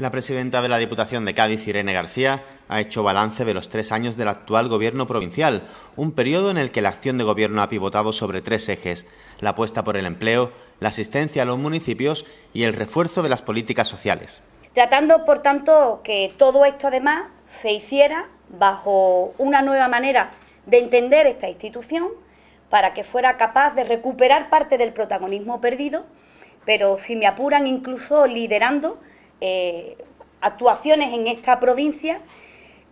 La presidenta de la Diputación de Cádiz, Irene García, ha hecho balance de los tres años del actual gobierno provincial, un periodo en el que la acción de gobierno ha pivotado sobre tres ejes, la apuesta por el empleo, la asistencia a los municipios y el refuerzo de las políticas sociales. Tratando, por tanto, que todo esto además se hiciera bajo una nueva manera de entender esta institución para que fuera capaz de recuperar parte del protagonismo perdido, pero si me apuran incluso liderando eh, actuaciones en esta provincia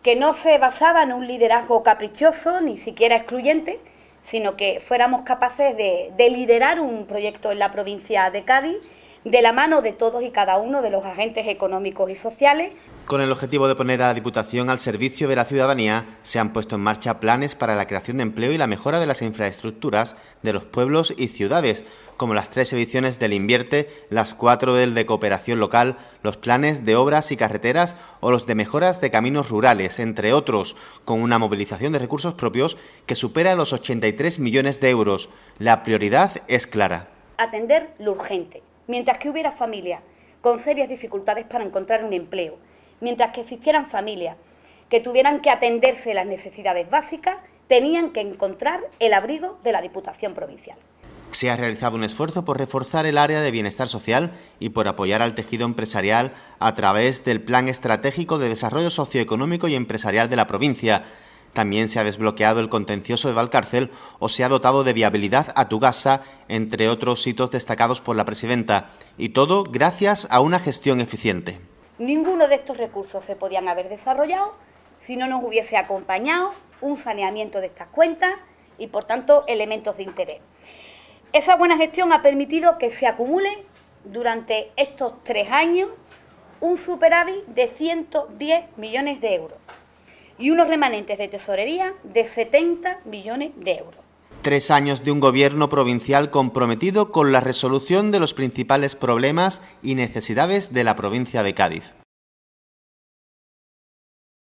que no se basaban en un liderazgo caprichoso ni siquiera excluyente, sino que fuéramos capaces de liderar un proyecto en la provincia de Cádiz de la mano de todos y cada uno de los agentes económicos y sociales. Con el objetivo de poner a la Diputación al servicio de la ciudadanía, se han puesto en marcha planes para la creación de empleo y la mejora de las infraestructuras de los pueblos y ciudades, como las tres ediciones del Invierte, las cuatro del de cooperación local, los planes de obras y carreteras o los de mejoras de caminos rurales, entre otros, con una movilización de recursos propios que supera los 83 millones de euros. La prioridad es clara. Atender lo urgente mientras que hubiera familias con serias dificultades para encontrar un empleo, mientras que existieran familias que tuvieran que atenderse las necesidades básicas, tenían que encontrar el abrigo de la Diputación Provincial. Se ha realizado un esfuerzo por reforzar el área de bienestar social y por apoyar al tejido empresarial a través del Plan Estratégico de Desarrollo Socioeconómico y Empresarial de la provincia, también se ha desbloqueado el contencioso de Valcárcel o se ha dotado de viabilidad a Tugasa, entre otros hitos destacados por la presidenta, y todo gracias a una gestión eficiente. Ninguno de estos recursos se podían haber desarrollado si no nos hubiese acompañado un saneamiento de estas cuentas y, por tanto, elementos de interés. Esa buena gestión ha permitido que se acumule durante estos tres años un superávit de 110 millones de euros y unos remanentes de tesorería de 70 millones de euros. Tres años de un gobierno provincial comprometido con la resolución de los principales problemas y necesidades de la provincia de Cádiz.